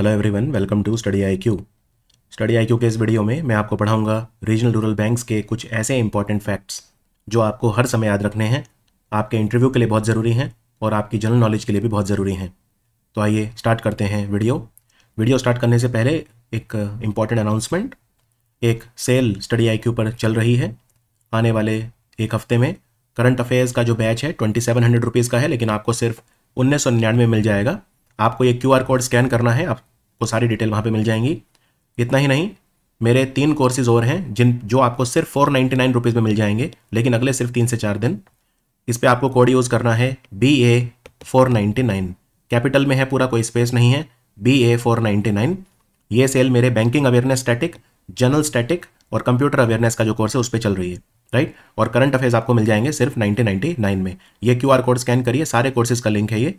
hello everyone welcome to study I Q study I Q के इस video में मैं आपको पढ़ाऊंगा रीजनल रूरल बैंक्स के कुछ ऐसे इंपॉर्टेंट फैक्ट्स जो आपको हर समय याद रखने हैं आपके इंटरव्यू के लिए बहुत ज़रूरी हैं और आपकी जनरल नॉलेज के लिए भी बहुत ज़रूरी हैं तो आइए स्टार्ट करते हैं वीडियो वीडियो स्टार्ट करने से पहले एक इम्पॉर्टेंट अनाउंसमेंट एक सेल स्टडी आई पर चल रही है आने वाले एक हफ्ते में करंट अफेयर्स का जो बैच है ट्वेंटी सेवन हंड्रेड रुपीज़ का है लेकिन आपको सिर्फ उन्नीस सौ निन्यानवे मिल जाएगा आपको ये क्यू कोड स्कैन करना है आपको सारी डिटेल वहाँ पर मिल जाएंगी इतना ही नहीं मेरे तीन कोर्सेज और हैं जिन जो आपको सिर्फ फोर नाइन्टी नाइन रुपीज़ में मिल जाएंगे लेकिन अगले सिर्फ तीन से चार दिन इस पर आपको कोड यूज़ करना है B A four ninety nine capital में है पूरा कोई स्पेस नहीं है B A four ninety nine ये सेल मेरे banking awareness static general static और कंप्यूटर अवेयरनेस का जो कोर्स है उस पर चल रही है राइट और करंट अफेयर्स आपको मिल जाएंगे सिर्फ नाइनटीन नाइन में ये क्यू कोड स्कैन करिए सारे कोर्सेज का लिंक है ये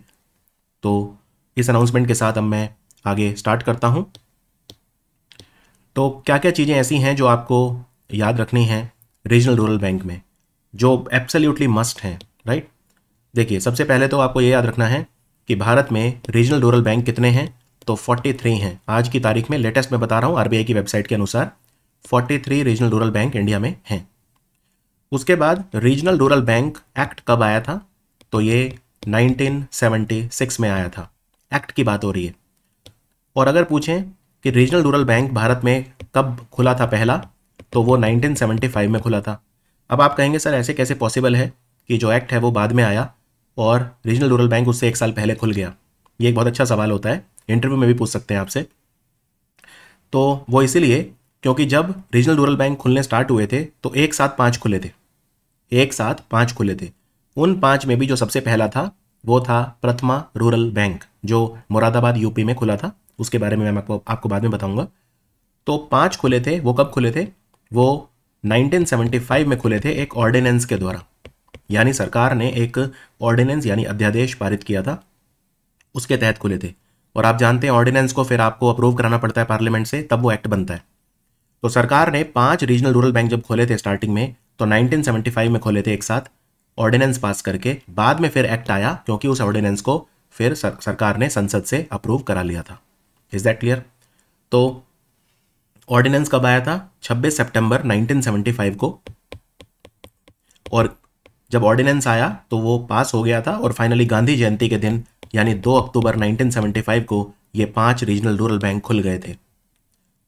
तो इस अनाउंसमेंट के साथ अब मैं आगे स्टार्ट करता हूँ तो क्या क्या चीज़ें ऐसी हैं जो आपको याद रखनी हैं रीजनल रूरल बैंक में जो एब्सोल्युटली मस्ट हैं राइट देखिए सबसे पहले तो आपको ये याद रखना है कि भारत में रीजनल रूरल बैंक कितने हैं तो 43 हैं आज की तारीख में लेटेस्ट में बता रहा हूँ आरबीआई की वेबसाइट के अनुसार 43 रीजनल रूरल बैंक इंडिया में हैं उसके बाद रीजनल रूरल बैंक एक्ट कब आया था तो ये 1976 में आया था एक्ट की बात हो रही है और अगर पूछें कि रीजनल रूरल बैंक भारत में कब खुला था पहला तो वो 1975 में खुला था अब आप कहेंगे सर ऐसे कैसे पॉसिबल है कि जो एक्ट है वो बाद में आया और रीजनल रूरल बैंक उससे एक साल पहले खुल गया ये एक बहुत अच्छा सवाल होता है इंटरव्यू में भी पूछ सकते हैं आपसे तो वो इसीलिए क्योंकि जब रीजनल रूरल बैंक खुलने स्टार्ट हुए थे तो एक साथ पाँच खुले थे एक साथ पाँच खुले थे उन पाँच में भी जो सबसे पहला था वो था प्रथमा रूरल बैंक जो मुरादाबाद यूपी में खुला था उसके बारे में मैं आपको आपको बाद में बताऊंगा तो पांच खुले थे वो कब खुले थे वो 1975 में खुले थे एक ऑर्डिनेंस के द्वारा यानी सरकार ने एक ऑर्डिनेंस यानी अध्यादेश पारित किया था उसके तहत खुले थे और आप जानते हैं ऑर्डिनेंस को फिर आपको अप्रूव कराना पड़ता है पार्लियामेंट से तब वो एक्ट बनता है तो सरकार ने पांच रीजनल रूरल बैंक जब खोले थे स्टार्टिंग में तो 1975 में खोले थे एक साथ ऑर्डिनेंस पास करके बाद में फिर एक्ट आया क्योंकि उस ऑर्डिनेंस को फिर सर, सरकार ने संसद से अप्रूव करा लिया था इज दैट क्लियर तो ऑर्डिनेंस कब आया था 26 सितंबर 1975 को और जब ऑर्डिनेंस आया तो वो पास हो गया था और फाइनली गांधी जयंती के दिन यानी 2 अक्टूबर 1975 को ये पांच रीजनल रूरल बैंक खुल गए थे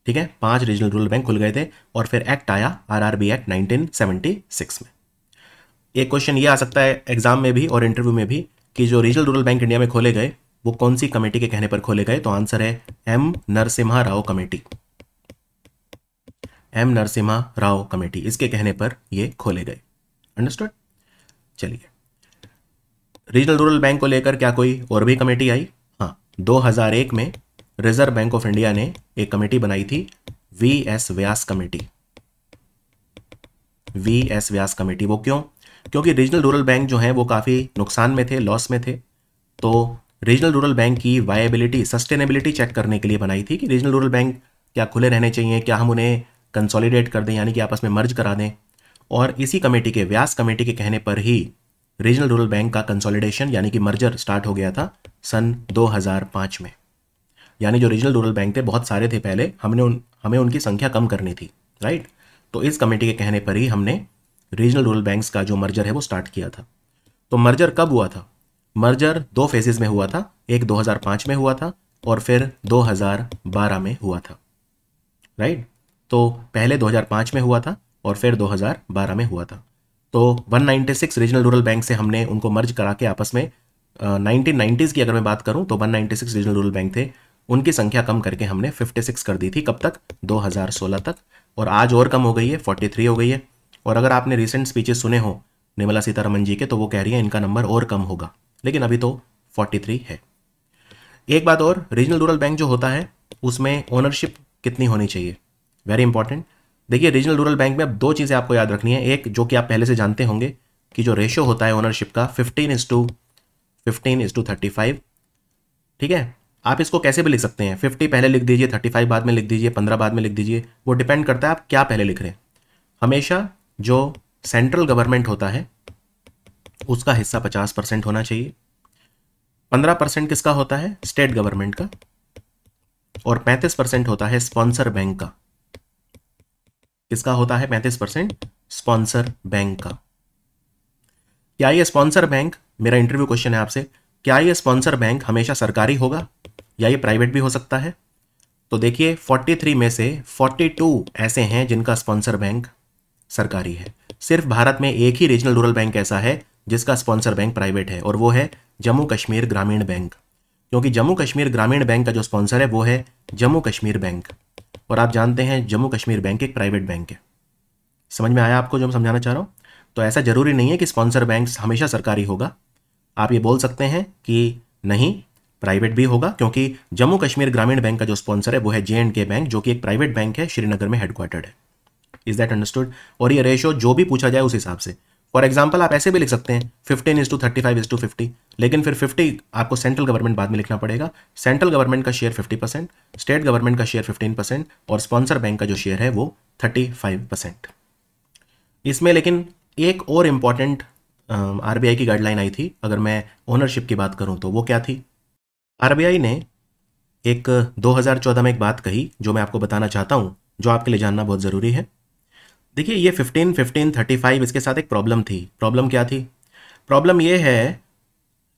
ठीक है पांच रीजनल रूरल बैंक खुल गए थे और फिर एक्ट आया आरआरबी एक्ट 1976 में एक क्वेश्चन ये आ सकता है एग्जाम में भी और इंटरव्यू में भी कि जो रीजनल रूरल बैंक इंडिया में खोले गए वो कौन सी कमेटी के कहने पर खोले गए तो आंसर है M Narasimha Rao committee M Narasimha Rao committee इसके कहने पर ये खोले गए अंडरस्टूड चलिए रीजनल रूरल बैंक को लेकर क्या कोई और भी कमेटी आई हाँ 2001 में रिजर्व बैंक ऑफ इंडिया ने एक कमेटी बनाई थी V S Vyas committee V S Vyas committee वो क्यों क्योंकि रीजनल रूरल बैंक जो हैं वो काफ़ी नुकसान में थे लॉस में थे तो रीजनल रूरल बैंक की वायबिलिटी सस्टेनेबिलिटी चेक करने के लिए बनाई थी कि रीजनल रूरल बैंक क्या खुले रहने चाहिए क्या हम उन्हें कंसोलिडेट कर दें यानी कि आपस में मर्ज करा दें और इसी कमेटी के व्यास कमेटी के कहने पर ही रीजनल रूरल बैंक का कंसोलिडेशन यानी कि मर्जर स्टार्ट हो गया था सन 2005 में यानी जो रीजनल रूरल बैंक थे बहुत सारे थे पहले हमने उन हमें उनकी संख्या कम करनी थी राइट तो इस कमेटी के कहने पर ही हमने रीजनल रूरल बैंक का जो मर्जर है वो स्टार्ट किया था तो मर्जर कब हुआ था मर्जर दो फेजेज में हुआ था एक 2005 में हुआ था और फिर 2012 में हुआ था राइट तो पहले 2005 में हुआ था और फिर 2012 में हुआ था तो 196 रीजनल रूरल बैंक से हमने उनको मर्ज करा के आपस में नाइनटीन की अगर मैं बात करूं तो 196 रीजनल रूरल बैंक थे उनकी संख्या कम करके हमने 56 कर दी थी कब तक 2016 तक और आज और कम हो गई है 43 हो गई है और अगर आपने रिसेंट स्पीचेस सुने हो निर्मला सीतारमन जी के तो वो कह रही हैं इनका नंबर और कम होगा लेकिन अभी तो 43 है एक बात और रीजनल रूरल बैंक जो होता है उसमें ओनरशिप कितनी होनी चाहिए वेरी इंपॉर्टेंट देखिए रीजनल रूरल बैंक में अब दो चीज़ें आपको याद रखनी है एक जो कि आप पहले से जानते होंगे कि जो रेशो होता है ओनरशिप का fifteen is to fifteen is to thirty five ठीक है आप इसको कैसे भी लिख सकते हैं फिफ्टी पहले लिख दीजिए थर्टी फाइव बाद में लिख दीजिए पंद्रह बाद में लिख दीजिए वो डिपेंड करता है आप क्या पहले लिख रहे हैं हमेशा जो सेंट्रल गवर्नमेंट होता है उसका हिस्सा पचास परसेंट होना चाहिए पंद्रह परसेंट किसका होता है स्टेट गवर्नमेंट का और पैंतीस परसेंट होता है स्पॉन्सर बैंक का किसका होता है पैंतीस परसेंट स्पॉन्सर बैंक का क्या ये स्पॉन्सर बैंक मेरा इंटरव्यू क्वेश्चन है आपसे क्या ये स्पॉन्सर बैंक हमेशा सरकारी होगा या ये प्राइवेट भी हो सकता है तो देखिए 43 में से 42 ऐसे हैं जिनका स्पॉन्सर बैंक सरकारी है सिर्फ भारत में एक ही रीजनल रूरल बैंक ऐसा है जिसका स्पॉन्सर बैंक प्राइवेट है और वो है जम्मू कश्मीर ग्रामीण बैंक क्योंकि जम्मू कश्मीर ग्रामीण बैंक का जो स्पॉन्सर है वो है जम्मू कश्मीर बैंक और आप जानते हैं जम्मू कश्मीर बैंक एक प्राइवेट बैंक है समझ में आया आपको जो मैं समझाना चाह रहा हूँ तो ऐसा ज़रूरी नहीं है कि स्पॉन्सर बैंक हमेशा सरकारी होगा आप ये बोल सकते हैं कि नहीं प्राइवेट भी होगा क्योंकि जम्मू कश्मीर ग्रामीण बैंक का जो स्पॉन्सर है वो है जे एंड के बैंक जो कि एक प्राइवेट बैंक है श्रीनगर में हेडक्वार्टर्ड है इज दैट अंडरस्टूड और ये रेशो जो भी पूछा जाए उस हिसाब से फॉर एग्जाम्पल आप ऐसे भी लिख सकते हैं fifteen is to thirty five is to fifty लेकिन फिर फिफ्टी आपको सेंट्रल गवर्नमेंट बाद में लिखना पड़ेगा सेंट्रल गवर्नमेंट का share fifty percent state government का शेयर फिफ्टीन परसेंट और स्पॉन्सर बैंक का जो शेयर है वो थर्टी फाइव परसेंट इसमें लेकिन एक और इम्पॉर्टेंट आर की गाइडलाइन आई थी अगर मैं ओनरशिप की बात करूँ तो वो क्या थी आर ने एक 2014 में एक बात कही जो मैं आपको बताना चाहता हूँ जो आपके लिए जानना बहुत ज़रूरी है देखिए ये 15 15 35 इसके साथ एक प्रॉब्लम थी प्रॉब्लम क्या थी प्रॉब्लम ये है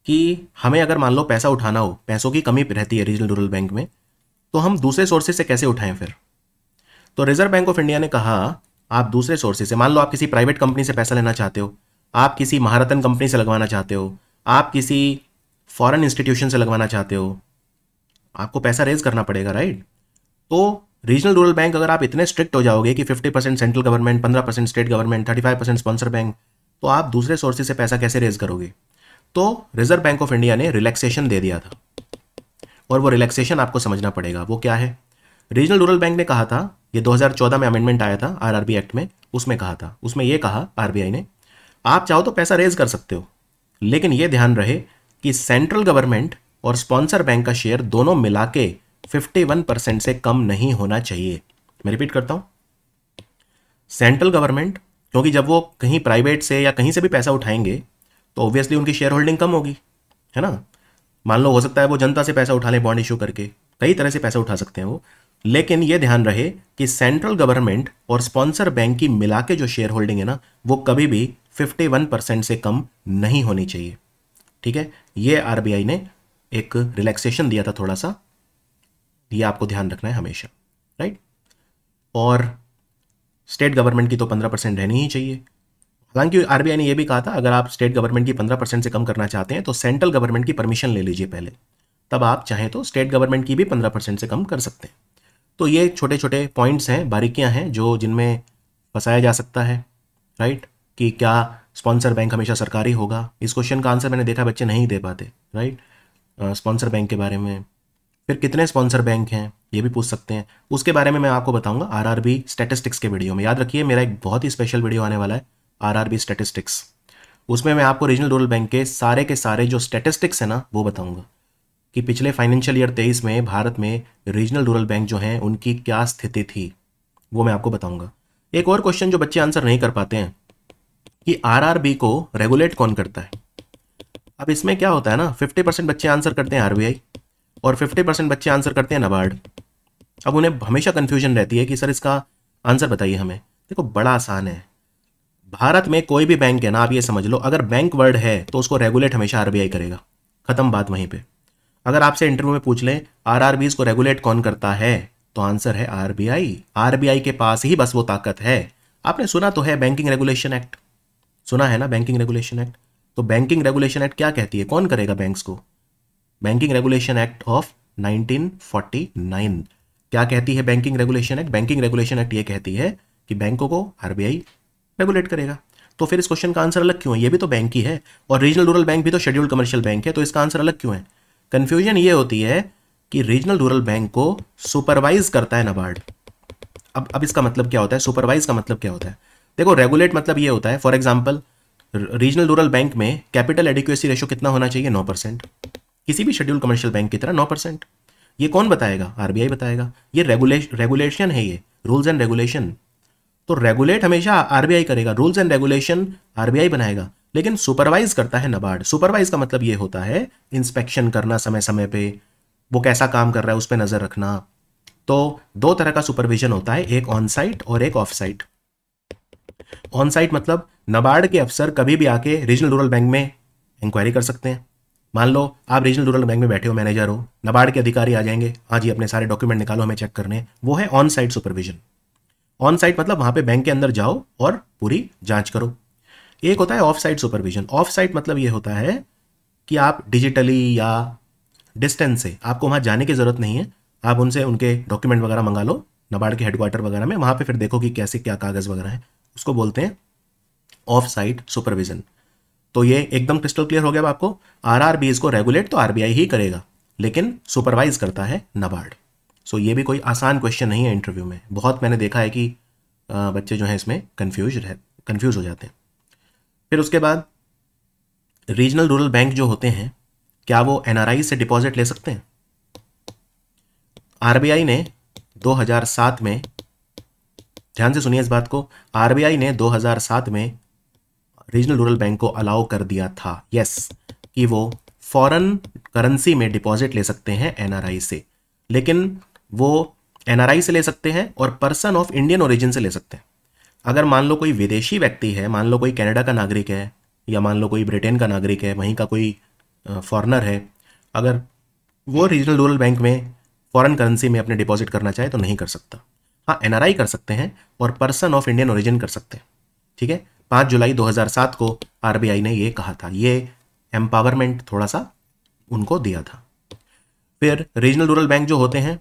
कि हमें अगर मान लो पैसा उठाना हो पैसों की कमी रहती है रीजनल रूरल बैंक में तो हम दूसरे सोर्सेज से कैसे उठाएं फिर तो रिजर्व बैंक ऑफ इंडिया ने कहा आप दूसरे सोर्सेज से मान लो आप किसी प्राइवेट कंपनी से पैसा लेना चाहते हो आप किसी महारतन कंपनी से लगवाना चाहते हो आप किसी फॉरेन इंस्टीट्यूशन से लगवाना चाहते हो आपको पैसा रेज करना पड़ेगा राइट तो रीजनल रूरल बैंक अगर आप इतने स्ट्रिक्ट हो जाओगे कि 50 percent central government 15 percent state government 35 percent sponsor bank तो आप दूसरे सोर्सेज से पैसा कैसे रेज करोगे तो रिजर्व बैंक ऑफ इंडिया ने रिलैक्सेशन दे दिया था और वो रिलैक्सेशन आपको समझना पड़ेगा वो क्या है रीजनल रूरल बैंक ने कहा था ये 2014 में अमेंडमेंट आया था आर एक्ट में उसमें कहा था उसमें ये कहा आर ने आप चाहो तो पैसा रेज कर सकते हो लेकिन ये ध्यान रहे कि सेंट्रल गवर्नमेंट और स्पॉन्सर बैंक का शेयर दोनों मिला के 51 परसेंट से कम नहीं होना चाहिए मैं रिपीट करता हूँ सेंट्रल गवर्नमेंट क्योंकि जब वो कहीं प्राइवेट से या कहीं से भी पैसा उठाएंगे तो ऑब्वियसली उनकी शेयर होल्डिंग कम होगी है ना मान लो हो सकता है वो जनता से पैसा उठा लें बॉन्ड इशू करके कई तरह से पैसा उठा सकते हैं वो लेकिन ये ध्यान रहे कि सेंट्रल गवर्नमेंट और स्पॉन्सर बैंक की मिला के जो शेयर होल्डिंग है ना वो कभी भी 51 परसेंट से कम नहीं होनी चाहिए ठीक है ये आरबीआई ने एक रिलैक्सेशन दिया था थोड़ा सा ये आपको ध्यान रखना है हमेशा राइट और स्टेट गवर्नमेंट की तो पंद्रह परसेंट रहनी ही चाहिए हालांकि आरबीआई ने यह भी कहा था अगर आप स्टेट गवर्नमेंट की पंद्रह परसेंट से कम करना चाहते हैं तो सेंट्रल गवर्नमेंट की परमिशन ले लीजिए पहले तब आप चाहें तो स्टेट गवर्नमेंट की भी पंद्रह परसेंट से कम कर सकते हैं तो ये छोटे छोटे पॉइंट्स हैं बारीकियां हैं जो जिनमें फंसाया जा सकता है राइट कि क्या स्पॉन्सर बैंक हमेशा सरकारी होगा इस क्वेश्चन का आंसर मैंने देखा बच्चे नहीं दे पाते राइट स्पॉन्सर बैंक के बारे में फिर कितने स्पॉन्सर बैंक हैं ये भी पूछ सकते हैं उसके बारे में मैं आपको बताऊंगा आरआरबी स्टैटिस्टिक्स के वीडियो में याद रखिए मेरा एक बहुत ही स्पेशल वीडियो आने वाला है आरआरबी स्टैटिस्टिक्स उसमें मैं आपको रीजनल रूरल बैंक के सारे के सारे जो स्टैटिस्टिक्स हैं ना वो बताऊंगा कि पिछले फाइनेंशियल ईयर तेईस में भारत में रीजनल रूरल बैंक जो हैं उनकी क्या स्थिति थी वो मैं आपको बताऊंगा एक और क्वेश्चन जो बच्चे आंसर नहीं कर पाते हैं कि आर को रेगुलेट कौन करता है अब इसमें क्या होता है ना 50 परसेंट बच्चे आंसर करते हैं आरबीआई और 50 परसेंट बच्चे आंसर करते हैं नबार्ड अब उन्हें हमेशा कन्फ्यूजन रहती है कि सर इसका आंसर बताइए हमें देखो बड़ा आसान है भारत में कोई भी बैंक है ना आप ये समझ लो अगर बैंक वर्ड है तो उसको रेगुलेट हमेशा आरबीआई करेगा ख़त्म बात वहीं पे अगर आपसे इंटरव्यू में पूछ लें आर को रेगुलेट कौन करता है तो आंसर है आरबीआई आरबीआई के पास ही बस वो ताकत है आपने सुना तो है बैंकिंग रेगुलेशन एक्ट सुना है ना बैंकिंग रेगुलेशन एक्ट तो बैंकिंग रेगुलेशन एक्ट क्या कहती है कौन करेगा बैंक्स को बैंकिंग रेगुलेशन एक्ट ऑफ 1949 क्या कहती है banking regulation act banking regulation act ये कहती है कि बैंकों को आरबीआई रेगुलेट करेगा तो फिर इस क्वेश्चन का आंसर अलग क्यों है ये भी तो बैंक ही है और रीजनल रूरल बैंक भी तो शेड्यूल कमर्शियल बैंक है तो इसका आंसर अलग क्यों है कन्फ्यूजन ये होती है कि रीजनल रूरल बैंक को सुपरवाइज करता है नबार्ड अब अब इसका मतलब क्या होता है सुपरवाइज का मतलब क्या होता है देखो रेगुलेट मतलब ये होता है for example regional rural bank में कैपिटल एडिक्यूसी रेशो कितना होना चाहिए नौ परसेंट किसी भी शेड्यूल कमर्शियल बैंक की तरह नौ परसेंट ये कौन बताएगा आरबीआई बताएगा ये रेगुलेशन रेगुलेशन है ये रूल्स एंड रेगुलेशन तो रेगुलेट हमेशा आरबीआई करेगा रूल्स एंड रेगुलेशन आरबीआई बनाएगा लेकिन सुपरवाइज करता है नबार्ड सुपरवाइज का मतलब ये होता है इंस्पेक्शन करना समय समय पे वो कैसा काम कर रहा है उस पर नज़र रखना तो दो तरह का सुपरविजन होता है एक ऑन साइट और एक ऑफ साइट ऑन साइट मतलब नबार्ड के अफसर कभी भी आके रीजनल रूरल बैंक में इंक्वायरी कर सकते हैं मान लो आप रीजनल रूरल बैंक में बैठे हो मैनेजर हो नबार्ड के अधिकारी आ जाएंगे हाँ जी अपने सारे डॉक्यूमेंट निकालो हमें चेक करने वो है on site supervision on site मतलब वहाँ पे बैंक के अंदर जाओ और पूरी जांच करो एक होता है off site supervision off site मतलब ये होता है कि आप डिजिटली या डिस्टेंस से आपको वहाँ जाने की ज़रूरत नहीं है आप उनसे उनके डॉक्यूमेंट वगैरह मंगा लो नबार्ड के हेडक्वार्टर वगैरह में वहाँ पे फिर देखो कि कैसे क्या कागज़ वगैरह है उसको बोलते हैं ऑफ साइट सुपरविजन तो ये एकदम क्रिस्टल क्लियर हो गया आपको आरआरबी को रेगुलेट तो आरबीआई ही करेगा लेकिन सुपरवाइज करता है नबार्ड सो ये भी कोई आसान क्वेश्चन नहीं है इंटरव्यू में बहुत मैंने देखा है कि बच्चे जो हैं इसमें कन्फ्यूज रह कन्फ्यूज हो जाते हैं फिर उसके बाद रीजनल रूरल बैंक जो होते हैं क्या वो एन से डिपॉजिट ले सकते हैं आरबीआई ने 2007 में ध्यान से सुनिए इस बात को आरबीआई ने 2007 में रीजनल रूरल बैंक को अलाउ कर दिया था यस कि वो फॉरेन करेंसी में डिपॉजिट ले सकते हैं एनआरआई से लेकिन वो एनआरआई से ले सकते हैं और पर्सन ऑफ इंडियन ओरिजिन से ले सकते हैं अगर मान लो कोई विदेशी व्यक्ति है मान लो कोई कनाडा का नागरिक है या मान लो कोई ब्रिटेन का नागरिक है वहीं का कोई फॉरनर है अगर वो रीजनल रूरल बैंक में फॉरेन करेंसी में अपने डिपॉजिट करना चाहे तो नहीं कर सकता हाँ एनआरआई कर सकते हैं और पर्सन ऑफ इंडियन ओरिजिन कर सकते हैं ठीक है पांच जुलाई 2007 को आरबीआई ने यह कहा था यह एम्पावरमेंट थोड़ा सा उनको दिया था फिर रीजनल रूरल बैंक जो होते हैं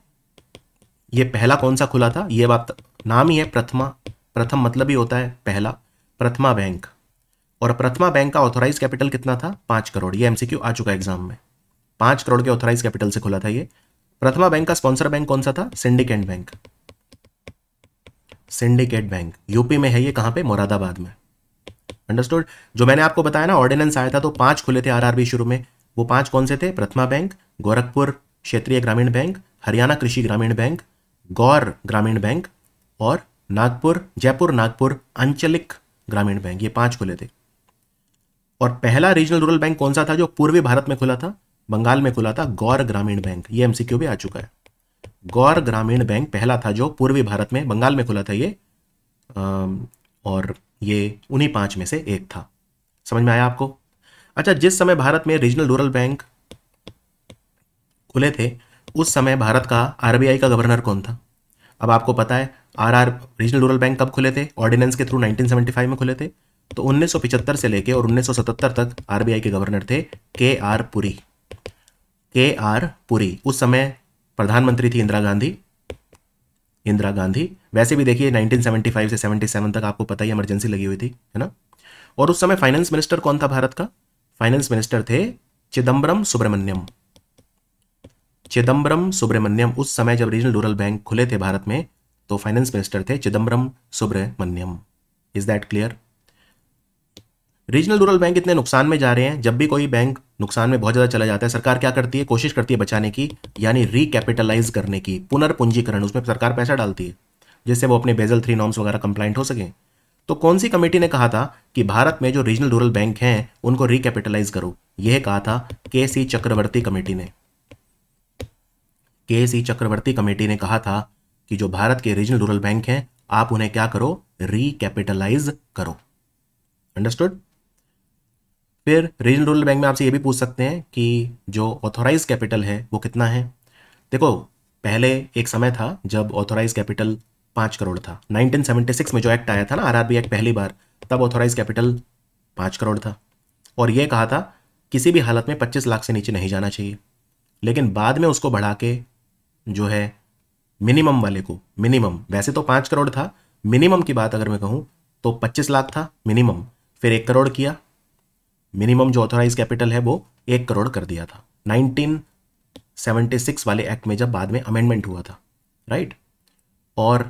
यह पहला कौन सा खुला था यह बात नाम ही है प्रथमा प्रथम मतलब ही होता है पहला प्रथमा बैंक और प्रथमा बैंक का ऑथोराइज कैपिटल कितना था पांच करोड़ ये एमसीक्यू आ चुका एग्जाम में पांच करोड़ के ऑथोराइज कैपिटल से खुला था ये प्रथमा बैंक का स्पॉन्सर बैंक कौन सा था Syndicate Bank Syndicate Bank UP में है ये कहां पे मुरादाबाद में अंडरस्टूड जो मैंने आपको बताया ना ऑर्डिनेंस आया था तो पांच खुले थे आरआरबी शुरू में वो पांच कौन से थे प्रथमा बैंक गोरखपुर क्षेत्रीय ग्रामीण बैंक हरियाणा कृषि ग्रामीण बैंक गौर ग्रामीण बैंक और नागपुर जयपुर नागपुर आंचलिक ग्रामीण बैंक ये पांच खुले थे और पहला रीजनल रूरल बैंक कौन सा था जो पूर्वी भारत में खुला था बंगाल में खुला था गौर ग्रामीण बैंक ये एमसीक्यू भी आ चुका है गौर ग्रामीण बैंक पहला था जो पूर्वी भारत में बंगाल में खुला था ये और ये उन्हीं पांच में से एक था समझ में आया आपको अच्छा जिस समय भारत में रीजनल रूरल बैंक खुले थे उस समय भारत का आरबीआई का गवर्नर कौन था अब आपको पता है R R regional rural bank कब खुले थे ऑर्डिनेंस के थ्रू 1975 में खुले थे तो 1975 से लेके और 1977 तक आरबीआई के गवर्नर थे के आर पुरी के आर पुरी उस समय प्रधानमंत्री थी इंदिरा गांधी इंदिरा गांधी वैसे भी देखिए 1975 से 77 तक आपको पता ही इमरजेंसी लगी हुई थी है ना और उस समय फाइनेंस मिनिस्टर कौन था भारत का फाइनेंस मिनिस्टर थे चिदम्बरम सुब्रमण्यम चिदम्बरम सुब्रमण्यम उस समय जब रीजनल रूरल बैंक खुले थे भारत में तो फाइनेंस मिनिस्टर थे Chidambaram Subramaniam is that clear regional rural bank इतने नुकसान में जा रहे हैं जब भी कोई बैंक नुकसान में बहुत ज़्यादा चला जाता है सरकार क्या करती है कोशिश करती है बचाने की यानी रिकैपिटलाइज करने की पुनर्पूंजीकरण उसमें सरकार पैसा डालती है जिससे वो अपने बेजल थ्री नॉर्म्स वगैरह कंप्लाइंट हो सकें तो कौन सी कमेटी ने कहा था कि भारत में जो रीजनल रूरल बैंक हैं उनको रिकैपिटलाइज करो यह कहा था के सी चक्रवर्ती कमेटी ने के सी चक्रवर्ती कमेटी ने कहा था कि जो भारत के रीजनल रूरल बैंक हैं आप उन्हें क्या करो रिकैपिटलाइज करो अंडरस्टूड फिर रीजनल रूरल बैंक में आपसे यह भी पूछ सकते हैं कि जो ऑथोराइज कैपिटल है वो कितना है देखो पहले एक समय था जब ऑथोराइज कैपिटल पांच करोड़ था 1976 में जो एक्ट आया था ना आरआरबी एक्ट पहली बार तब ऑथोराइज कैपिटल पांच करोड़ था और यह कहा था किसी भी हालत में पच्चीस लाख से नीचे नहीं जाना चाहिए लेकिन बाद में उसको बढ़ा के जो है मिनिमम वाले को मिनिमम वैसे तो पांच करोड़ था मिनिमम की बात अगर मैं कहूं तो पच्चीस लाख था मिनिमम फिर एक करोड़ किया मिनिमम जो ऑथोराइज कैपिटल है वो एक करोड़ कर दिया था 1976 वाले एक्ट में जब बाद में अमेंडमेंट हुआ था राइट और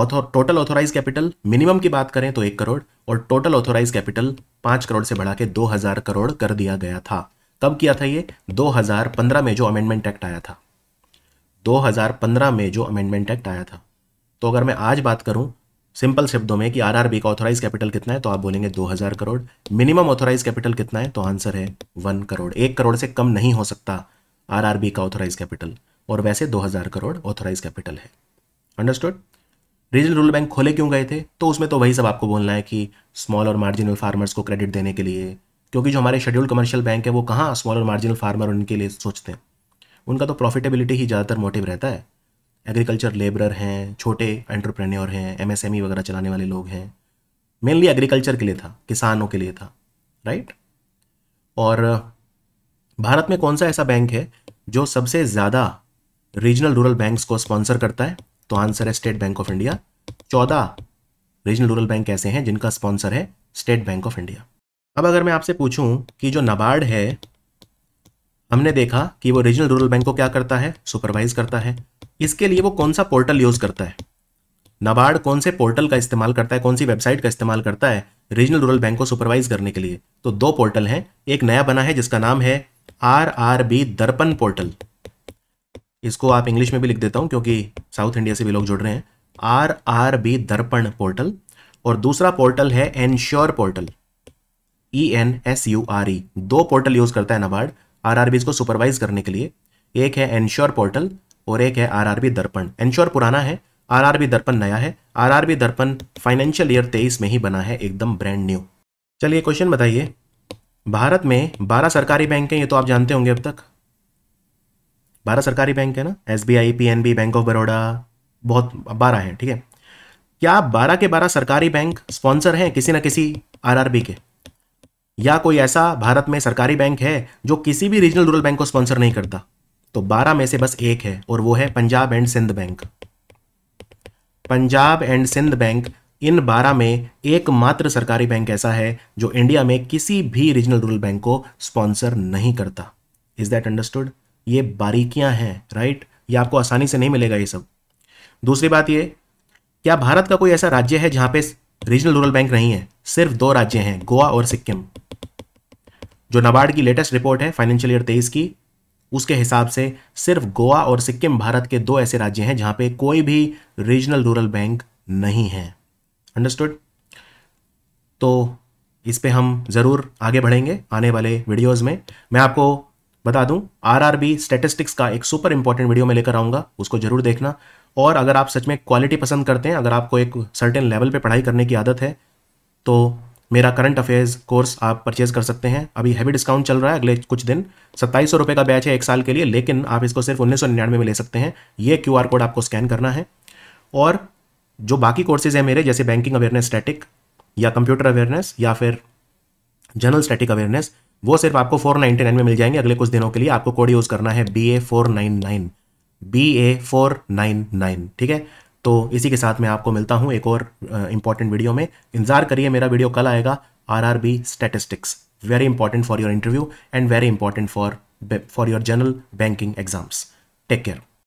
author total authorise capital minimum की बात करें तो एक करोड़ और टोटल ऑथोराइज कैपिटल पाँच करोड़ से बढ़ा के दो हज़ार करोड़ कर दिया गया था कब किया था ये 2015 में जो अमेंडमेंट एक्ट आया था 2015 में जो अमेंडमेंट एक्ट आया था तो अगर मैं आज बात करूं सिंपल शब्दों में कि आरआरबी का ऑथोराइज कैपिटल कितना है तो आप बोलेंगे 2000 करोड़ मिनिमम ऑथोराइज कैपिटल कितना है तो आंसर है वन करोड़ एक करोड़ से कम नहीं हो सकता आरआरबी का ऑथोराइज कैपिटल और वैसे 2000 करोड़ ऑथोराइज कैपिटल है अंडरस्टूड रीजनल रूरल बैंक खोले क्यों गए थे तो उसमें तो वही सब आपको बोलना है कि स्मॉल और मार्जिनल फार्मर्स को क्रेडिट देने के लिए क्योंकि जो हमारे शेड्यूल कमर्शियल बैंक है वो कहाँ स्मॉल और मार्जिनल फार्मर उनके लिए सोचते हैं उनका तो प्रॉफिटेबिलिटी ही ज़्यादातर मोटिव रहता है एग्रीकल्चर लेबरर हैं छोटे एंटरप्रेन्योर हैं एमएसएमई e वगैरह चलाने वाले लोग हैं मेनली एग्रीकल्चर के लिए था किसानों के लिए था राइट और भारत में कौन सा ऐसा बैंक है जो सबसे ज़्यादा रीजनल रूरल बैंक्स को स्पॉन्सर करता है तो आंसर है स्टेट बैंक ऑफ इंडिया चौदह रीजनल रूरल बैंक ऐसे हैं जिनका स्पॉन्सर है स्टेट बैंक ऑफ इंडिया अब अगर मैं आपसे पूछूं कि जो नबार्ड है हमने देखा कि वो रीजनल रूरल बैंक को क्या करता है सुपरवाइज करता है इसके लिए वो कौन सा पोर्टल यूज करता है नबार्ड कौन से पोर्टल का इस्तेमाल करता है कौन सी वेबसाइट का इस्तेमाल करता है रीजनल रूरल बैंक को सुपरवाइज करने के लिए तो दो पोर्टल हैं एक नया बना है जिसका नाम है R R B Darpan portal इसको आप इंग्लिश में भी लिख देता हूँ क्योंकि साउथ इंडिया से भी लोग जुड़ रहे हैं R R B Darpan portal और दूसरा पोर्टल है ENSURE portal E N S U R E दो पोर्टल यूज़ करता है नबार्ड आर आर बी इसको सुपरवाइज करने के लिए एक है एनश्योर पोर्टल और एक है R R B Darpan ENSURE पुराना है आर आर बी दर्पण नया है R R B Darpan financial year तेईस में ही बना है एकदम ब्रांड न्यू चलिए क्वेश्चन बताइए भारत में बारह सरकारी बैंक हैं ये तो आप जानते होंगे अब तक बारह सरकारी बैंक है ना S B I P N B bank of Baroda बहुत बारह हैं ठीक है क्या बारह के बारह सरकारी बैंक स्पॉन्सर हैं किसी ना किसी आरआरबी के या कोई ऐसा भारत में सरकारी बैंक है जो किसी भी रीजनल रूरल बैंक को स्पॉन्सर नहीं करता तो बारह में से बस एक है और वो है Punjab and Sindh bank Punjab and Sindh bank इन बारह में एकमात्र सरकारी बैंक ऐसा है जो इंडिया में किसी भी रीजनल रूरल बैंक को स्पॉन्सर नहीं करता इज दैट अंडरस्टूड ये बारीकियां हैं राइट ये आपको आसानी से नहीं मिलेगा ये सब दूसरी बात ये क्या भारत का कोई ऐसा राज्य है जहां पे रीजनल रूरल बैंक नहीं है सिर्फ दो राज्य हैं गोवा और सिक्किम जो नाबार्ड की लेटेस्ट रिपोर्ट है फाइनेंशियल ईयर तेईस की उसके हिसाब से सिर्फ गोवा और सिक्किम भारत के दो ऐसे राज्य हैं जहां पे कोई भी रीजनल रूरल बैंक नहीं है अंडरस्टूड तो इस पर हम ज़रूर आगे बढ़ेंगे आने वाले वीडियोज़ में मैं आपको बता दूं आरआरबी स्टेटिस्टिक्स का एक सुपर इंपॉर्टेंट वीडियो मैं लेकर आऊंगा उसको जरूर देखना और अगर आप सच में क्वालिटी पसंद करते हैं अगर आपको एक सर्टेन लेवल पे पढ़ाई करने की आदत है तो मेरा करंट अफेयर्स कोर्स आप परचेज कर सकते हैं अभी हैवी डिस्काउंट चल रहा है अगले कुछ दिन सत्ताईस सौ का बैच है एक साल के लिए लेकिन आप इसको सिर्फ उन्नीस सौ निन्यानवे में ले सकते हैं ये क्यू आर कोड आपको स्कैन करना है और जो बाकी कोर्सेज हैं मेरे जैसे बैंकिंग अवेयरनेस स्टैटिक या कंप्यूटर अवेयरनेस या फिर जनरल स्टैटिक अवेयरनेस वो सिर्फ आपको फोर नाइनटी नाइन में मिल जाएंगे अगले कुछ दिनों के लिए आपको कोड यूज़ करना है B A four nine nine B A four nine nine ठीक है तो इसी के साथ मैं आपको मिलता हूँ एक और इंपॉर्टेंट वीडियो में इंतजार करिए मेरा वीडियो कल आएगा R R B statistics very important for your interview and very important for for your general banking exams take care